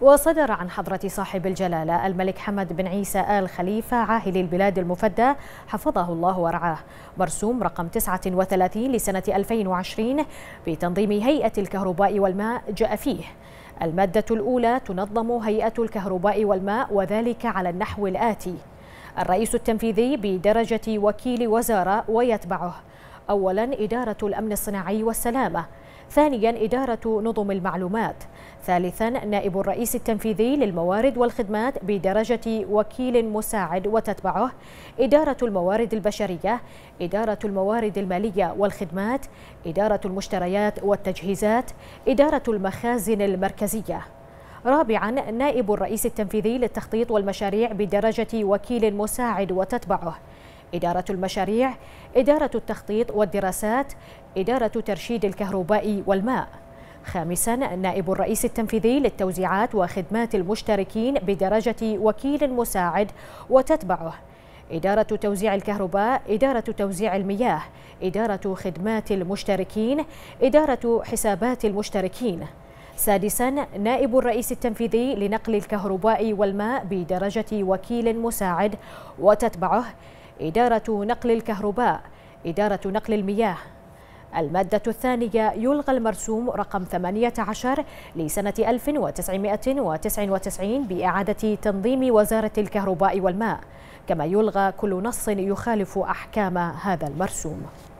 وصدر عن حضرة صاحب الجلالة الملك حمد بن عيسى آل خليفة عاهل البلاد المفدى حفظه الله ورعاه مرسوم رقم 39 لسنة 2020 بتنظيم هيئة الكهرباء والماء جاء فيه المادة الأولى تنظم هيئة الكهرباء والماء وذلك على النحو الآتي الرئيس التنفيذي بدرجة وكيل وزارة ويتبعه أولا إدارة الأمن الصناعي والسلامة ثانيا إدارة نظم المعلومات ثالثا نائب الرئيس التنفيذي للموارد والخدمات بدرجة وكيل مساعد وتتبعه إدارة الموارد البشرية إدارة الموارد المالية والخدمات إدارة المشتريات والتجهيزات إدارة المخازن المركزية رابعا نائب الرئيس التنفيذي للتخطيط والمشاريع بدرجة وكيل مساعد وتتبعه إدارة المشاريع إدارة التخطيط والدراسات إدارة ترشيد الكهرباء والماء خامسا نائب الرئيس التنفيذي للتوزيعات وخدمات المشتركين بدرجة وكيل مساعد وتتبعه إدارة توزيع الكهرباء، إدارة توزيع المياه، إدارة خدمات المشتركين، إدارة حسابات المشتركين. سادسا نائب الرئيس التنفيذي لنقل الكهرباء والماء بدرجة وكيل مساعد وتتبعه إدارة نقل الكهرباء إدارة نقل المياه المادة الثانية يلغى المرسوم رقم 18 لسنة 1999 بإعادة تنظيم وزارة الكهرباء والماء كما يلغى كل نص يخالف أحكام هذا المرسوم